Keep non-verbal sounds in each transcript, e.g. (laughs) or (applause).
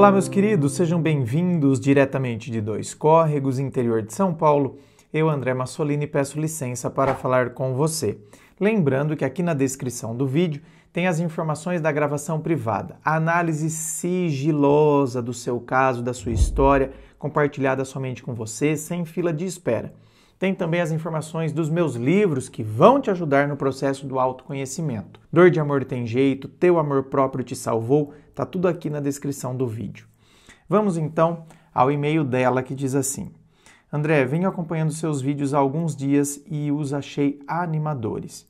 Olá, meus queridos, sejam bem-vindos diretamente de Dois Córregos, interior de São Paulo. Eu, André Massolini, peço licença para falar com você. Lembrando que aqui na descrição do vídeo tem as informações da gravação privada, a análise sigilosa do seu caso, da sua história, compartilhada somente com você, sem fila de espera. Tem também as informações dos meus livros que vão te ajudar no processo do autoconhecimento. Dor de amor tem jeito, teu amor próprio te salvou, Está tudo aqui na descrição do vídeo. Vamos então ao e-mail dela que diz assim: André, venho acompanhando seus vídeos há alguns dias e os achei animadores.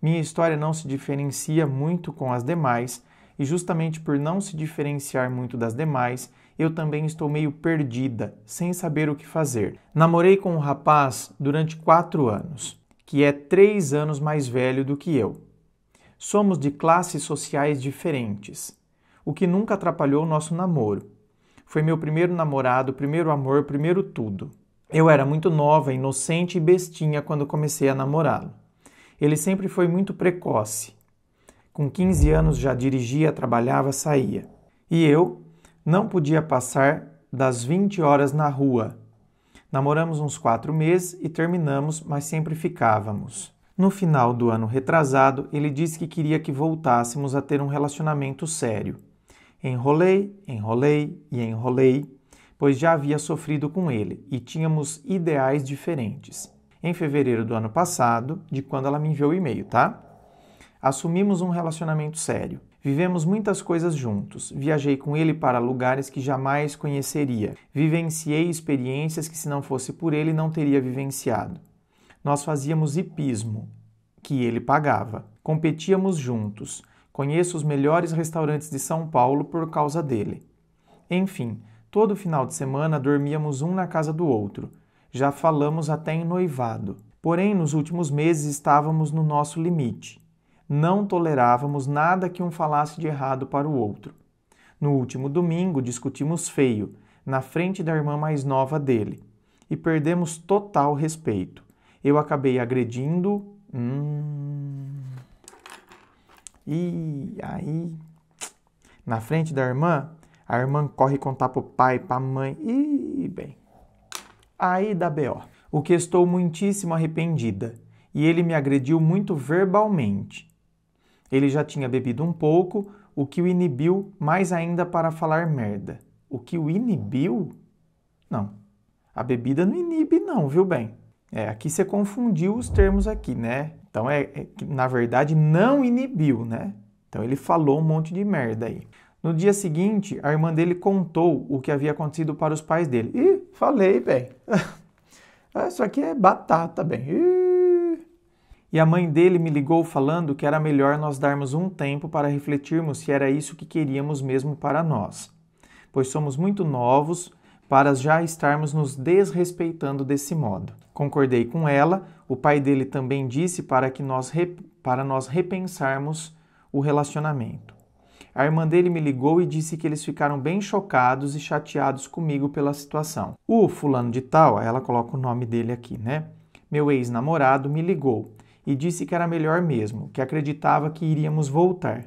Minha história não se diferencia muito com as demais, e justamente por não se diferenciar muito das demais, eu também estou meio perdida, sem saber o que fazer. Namorei com um rapaz durante quatro anos, que é três anos mais velho do que eu. Somos de classes sociais diferentes o que nunca atrapalhou o nosso namoro. Foi meu primeiro namorado, primeiro amor, primeiro tudo. Eu era muito nova, inocente e bestinha quando comecei a namorá-lo. Ele sempre foi muito precoce. Com 15 anos já dirigia, trabalhava, saía. E eu não podia passar das 20 horas na rua. Namoramos uns quatro meses e terminamos, mas sempre ficávamos. No final do ano retrasado, ele disse que queria que voltássemos a ter um relacionamento sério. Enrolei, enrolei e enrolei, pois já havia sofrido com ele e tínhamos ideais diferentes. Em fevereiro do ano passado, de quando ela me enviou o e-mail, tá? Assumimos um relacionamento sério. Vivemos muitas coisas juntos. Viajei com ele para lugares que jamais conheceria. Vivenciei experiências que, se não fosse por ele, não teria vivenciado. Nós fazíamos hipismo, que ele pagava. Competíamos juntos. Conheço os melhores restaurantes de São Paulo por causa dele. Enfim, todo final de semana dormíamos um na casa do outro. Já falamos até em noivado. Porém, nos últimos meses estávamos no nosso limite. Não tolerávamos nada que um falasse de errado para o outro. No último domingo, discutimos feio, na frente da irmã mais nova dele, e perdemos total respeito. Eu acabei agredindo. Hum... E aí, na frente da irmã, a irmã corre contar pro pai, pra mãe. E bem, aí dá B.O. O que estou muitíssimo arrependida. E ele me agrediu muito verbalmente. Ele já tinha bebido um pouco, o que o inibiu mais ainda para falar merda. O que o inibiu? Não. A bebida não inibe não, viu bem? É, aqui você confundiu os termos aqui, né? Então é, é na verdade não inibiu, né? Então ele falou um monte de merda aí. No dia seguinte, a irmã dele contou o que havia acontecido para os pais dele. E falei, bem. (laughs) Ah, isso aqui é batata, bem. E a mãe dele me ligou falando que era melhor nós darmos um tempo para refletirmos se era isso que queríamos mesmo para nós, pois somos muito novos para já estarmos nos desrespeitando desse modo. Concordei com ela, o pai dele também disse para que nós, para nós repensarmos o relacionamento. A irmã dele me ligou e disse que eles ficaram bem chocados e chateados comigo pela situação. O fulano de tal, ela coloca o nome dele aqui, né? Meu ex-namorado me ligou e disse que era melhor mesmo, que acreditava que iríamos voltar,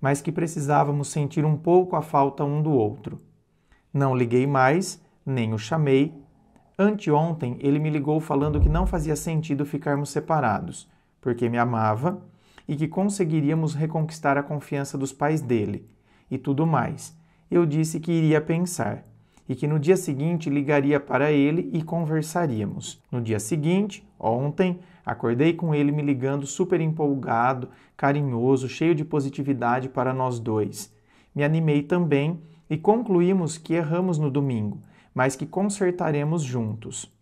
mas que precisávamos sentir um pouco a falta um do outro. Não liguei mais, nem o chamei. Anteontem ele me ligou falando que não fazia sentido ficarmos separados, porque me amava e que conseguiríamos reconquistar a confiança dos pais dele e tudo mais. Eu disse que iria pensar e que no dia seguinte ligaria para ele e conversaríamos. No dia seguinte, ontem, acordei com ele me ligando super empolgado, carinhoso, cheio de positividade para nós dois. Me animei também e concluímos que erramos no domingo, mas que consertaremos juntos.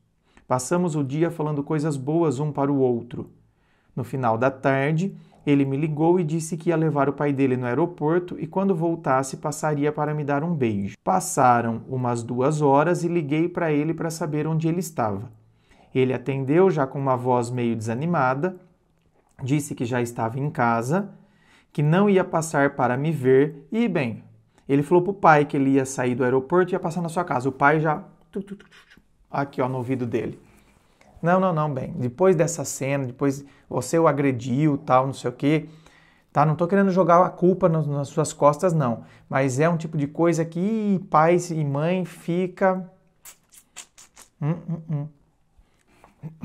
Passamos o dia falando coisas boas um para o outro. No final da tarde, ele me ligou e disse que ia levar o pai dele no aeroporto e quando voltasse passaria para me dar um beijo. Passaram umas duas horas e liguei para ele para saber onde ele estava. Ele atendeu já com uma voz meio desanimada, disse que já estava em casa, que não ia passar para me ver e, bem, ele falou pro pai que ele ia sair do aeroporto e ia passar na sua casa. O pai já. Aqui, ó, no ouvido dele. Não, não, não, bem. Depois dessa cena, depois você o agrediu, tal, não sei o quê. Tá? Não tô querendo jogar a culpa nas suas costas, não. Mas é um tipo de coisa que pais e mãe fica. Hum hum, hum, hum,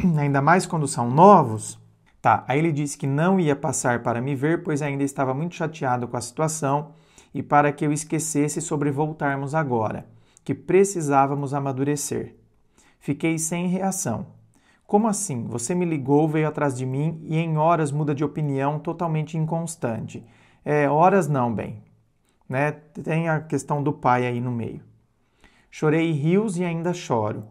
hum. Ainda mais quando são novos. Tá, aí ele disse que não ia passar para me ver, pois ainda estava muito chateado com a situação e para que eu esquecesse sobre voltarmos agora, que precisávamos amadurecer. Fiquei sem reação. Como assim? Você me ligou, veio atrás de mim e em horas muda de opinião totalmente inconstante. É, horas não, bem. Né? Tem a questão do pai aí no meio. Chorei rios e ainda choro.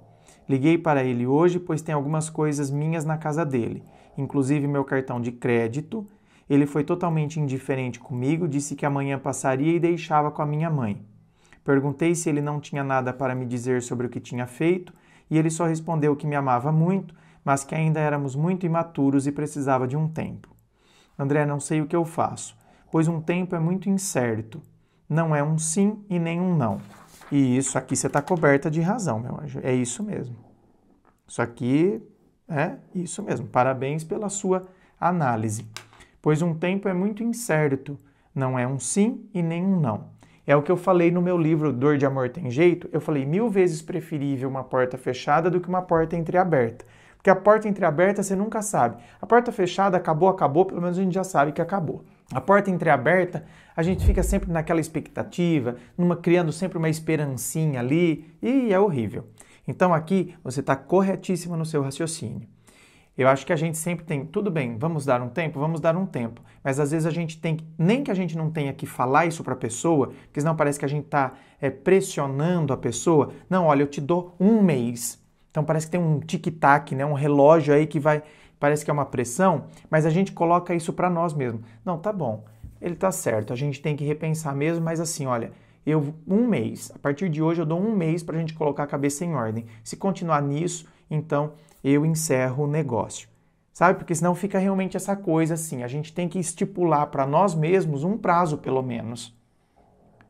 Liguei para ele hoje, pois tem algumas coisas minhas na casa dele, inclusive meu cartão de crédito ele foi totalmente indiferente comigo, disse que amanhã passaria e deixava com a minha mãe. Perguntei se ele não tinha nada para me dizer sobre o que tinha feito e ele só respondeu que me amava muito, mas que ainda éramos muito imaturos e precisava de um tempo. André, não sei o que eu faço, pois um tempo é muito incerto. Não é um sim e nem um não. E isso aqui você está coberta de razão, meu anjo. É isso mesmo. Isso aqui é isso mesmo. Parabéns pela sua análise pois um tempo é muito incerto, não é um sim e nem um não. É o que eu falei no meu livro Dor de Amor Tem Jeito. Eu falei mil vezes preferível uma porta fechada do que uma porta entreaberta. Porque a porta entreaberta você nunca sabe. A porta fechada acabou, acabou, pelo menos a gente já sabe que acabou. A porta entreaberta, a gente fica sempre naquela expectativa, numa criando sempre uma esperancinha ali, e é horrível. Então aqui você está corretíssima no seu raciocínio. Eu acho que a gente sempre tem, tudo bem, vamos dar um tempo, vamos dar um tempo. Mas às vezes a gente tem, nem que a gente não tenha que falar isso para a pessoa, porque senão parece que a gente está é, pressionando a pessoa. Não, olha, eu te dou um mês. Então parece que tem um tic-tac, né, um relógio aí que vai, parece que é uma pressão, mas a gente coloca isso para nós mesmos. Não, tá bom, ele tá certo, a gente tem que repensar mesmo, mas assim, olha, eu um mês, a partir de hoje eu dou um mês para a gente colocar a cabeça em ordem. Se continuar nisso, então eu encerro o negócio. Sabe? Porque senão fica realmente essa coisa assim. A gente tem que estipular para nós mesmos um prazo, pelo menos.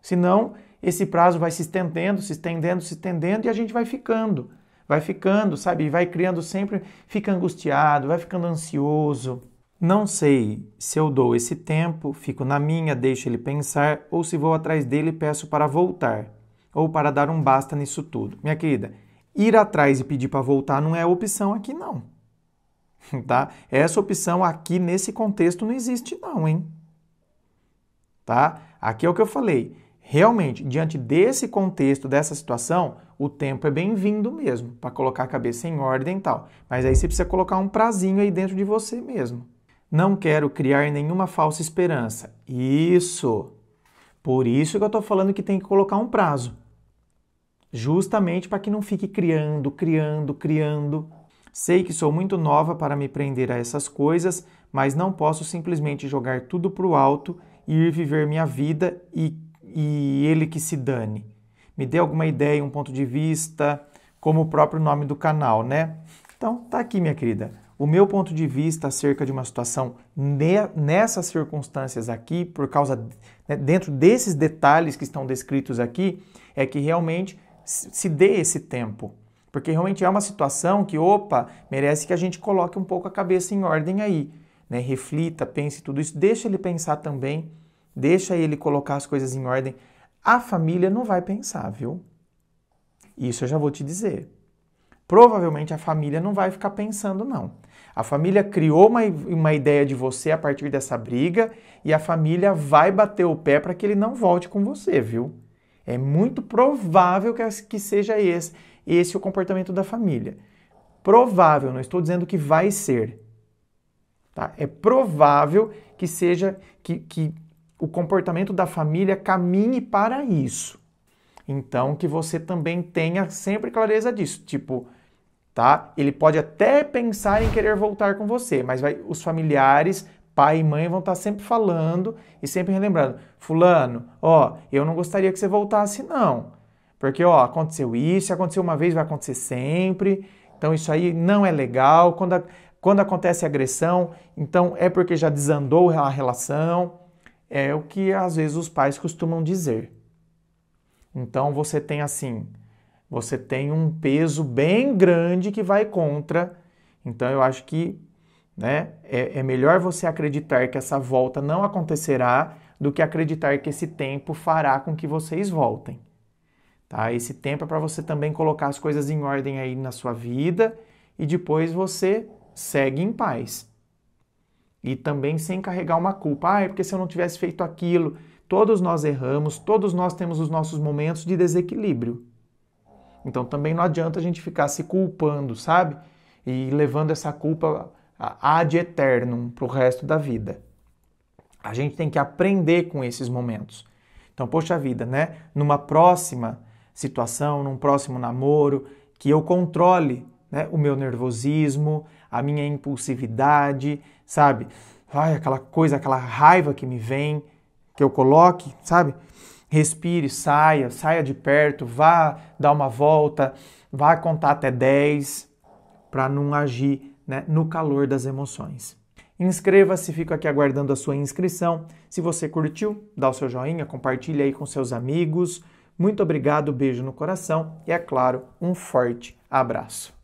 Senão, esse prazo vai se estendendo, se estendendo, se estendendo e a gente vai ficando. Vai ficando, sabe? E vai criando sempre, fica angustiado, vai ficando ansioso. Não sei se eu dou esse tempo, fico na minha, deixo ele pensar, ou se vou atrás dele e peço para voltar, ou para dar um basta nisso tudo. Minha querida, ir atrás e pedir para voltar não é a opção aqui, não. (laughs) Tá? Essa opção aqui nesse contexto não existe, não, hein? Tá? Aqui é o que eu falei. Realmente, diante desse contexto, dessa situação, o tempo é bem-vindo mesmo, para colocar a cabeça em ordem e tal. Mas aí você precisa colocar um prazinho aí dentro de você mesmo. Não quero criar nenhuma falsa esperança. Isso! Por isso que eu estou falando que tem que colocar um prazo justamente para que não fique criando, criando, criando. Sei que sou muito nova para me prender a essas coisas, mas não posso simplesmente jogar tudo para o alto e ir viver minha vida e, e ele que se dane. Me dê alguma ideia, um ponto de vista, como o próprio nome do canal, né? Então, tá aqui, minha querida. O meu ponto de vista acerca de uma situação nessas circunstâncias aqui, por causa né, dentro desses detalhes que estão descritos aqui, é que realmente se dê esse tempo. Porque realmente é uma situação que, opa, merece que a gente coloque um pouco a cabeça em ordem aí. Né? Reflita, pense tudo isso, deixa ele pensar também, deixa ele colocar as coisas em ordem. A família não vai pensar, viu? Isso eu já vou te dizer. Provavelmente a família não vai ficar pensando, não. A família criou uma, uma ideia de você a partir dessa briga e a família vai bater o pé para que ele não volte com você, viu? É muito provável que seja esse, esse o comportamento da família. Provável, não estou dizendo que vai ser. Tá? É provável que seja que, que o comportamento da família caminhe para isso. Então, que você também tenha sempre clareza disso. Tipo, tá? Ele pode até pensar em querer voltar com você, mas vai, os familiares pai e mãe vão estar sempre falando e sempre relembrando: Fulano, ó, eu não gostaria que você voltasse, não. Porque, ó, aconteceu isso, aconteceu uma vez, vai acontecer sempre. Então, isso aí não é legal. Quando, a, quando acontece agressão, então é porque já desandou a relação. É o que às vezes os pais costumam dizer. Então, você tem assim você tem um peso bem grande que vai contra. Então eu acho que né? É, é melhor você acreditar que essa volta não acontecerá do que acreditar que esse tempo fará com que vocês voltem. Tá? Esse tempo é para você também colocar as coisas em ordem aí na sua vida e depois você segue em paz. E também sem carregar uma culpa. Ah, é porque se eu não tivesse feito aquilo. Todos nós erramos, todos nós temos os nossos momentos de desequilíbrio. Então também não adianta a gente ficar se culpando, sabe? E levando essa culpa ad eternum para o resto da vida. A gente tem que aprender com esses momentos. Então, poxa vida, né? Numa próxima situação, num próximo namoro, que eu controle né, o meu nervosismo, a minha impulsividade, sabe? Ai, aquela coisa, aquela raiva que me vem, que eu coloque, sabe? Respire, saia, saia de perto, vá dar uma volta, vá contar até 10 para não agir né, no calor das emoções. Inscreva-se, fico aqui aguardando a sua inscrição. Se você curtiu, dá o seu joinha, compartilha aí com seus amigos. Muito obrigado, beijo no coração e, é claro, um forte abraço.